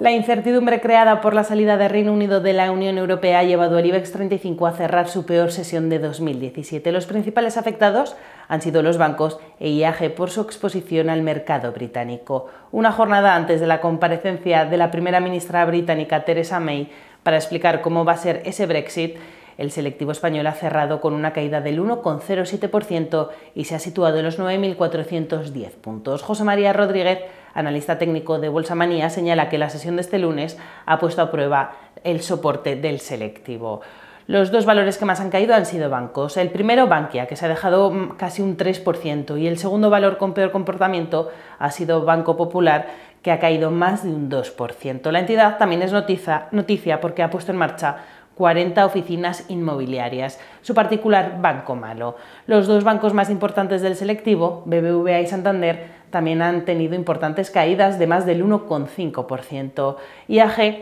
La incertidumbre creada por la salida del Reino Unido de la Unión Europea ha llevado al IBEX 35 a cerrar su peor sesión de 2017. Los principales afectados han sido los bancos e IAG por su exposición al mercado británico. Una jornada antes de la comparecencia de la primera ministra británica Theresa May para explicar cómo va a ser ese Brexit, el selectivo español ha cerrado con una caída del 1,07% y se ha situado en los 9.410 puntos. José María Rodríguez analista técnico de Bolsa Manía, señala que la sesión de este lunes ha puesto a prueba el soporte del selectivo. Los dos valores que más han caído han sido bancos. El primero, Bankia, que se ha dejado mm, casi un 3%, y el segundo valor con peor comportamiento ha sido Banco Popular, que ha caído más de un 2%. La entidad también es noticia, noticia porque ha puesto en marcha 40 oficinas inmobiliarias, su particular Banco Malo. Los dos bancos más importantes del selectivo, BBVA y Santander, también han tenido importantes caídas de más del 1,5%. AG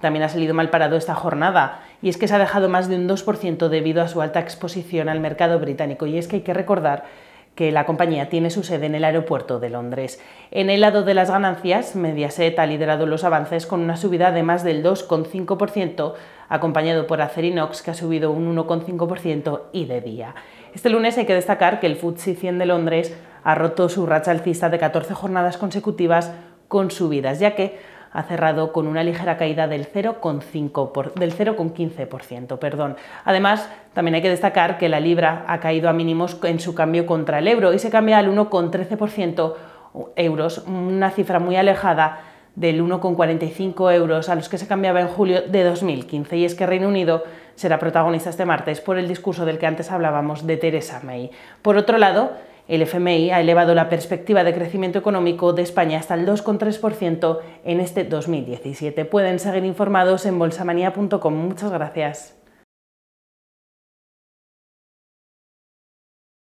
también ha salido mal parado esta jornada, y es que se ha dejado más de un 2% debido a su alta exposición al mercado británico. Y es que hay que recordar que la compañía tiene su sede en el aeropuerto de Londres. En el lado de las ganancias, Mediaset ha liderado los avances con una subida de más del 2,5%, acompañado por Acerinox, que ha subido un 1,5% y de día. Este lunes hay que destacar que el FTSE 100 de Londres ha roto su racha alcista de 14 jornadas consecutivas con subidas, ya que ha cerrado con una ligera caída del 0,15%. Perdón. Además, también hay que destacar que la libra ha caído a mínimos en su cambio contra el euro y se cambia al 1,13% euros, una cifra muy alejada del 1,45 euros a los que se cambiaba en julio de 2015. Y es que Reino Unido será protagonista este martes por el discurso del que antes hablábamos de Theresa May. Por otro lado, el FMI ha elevado la perspectiva de crecimiento económico de España hasta el 2,3% en este 2017. Pueden seguir informados en bolsamanía.com. Muchas gracias.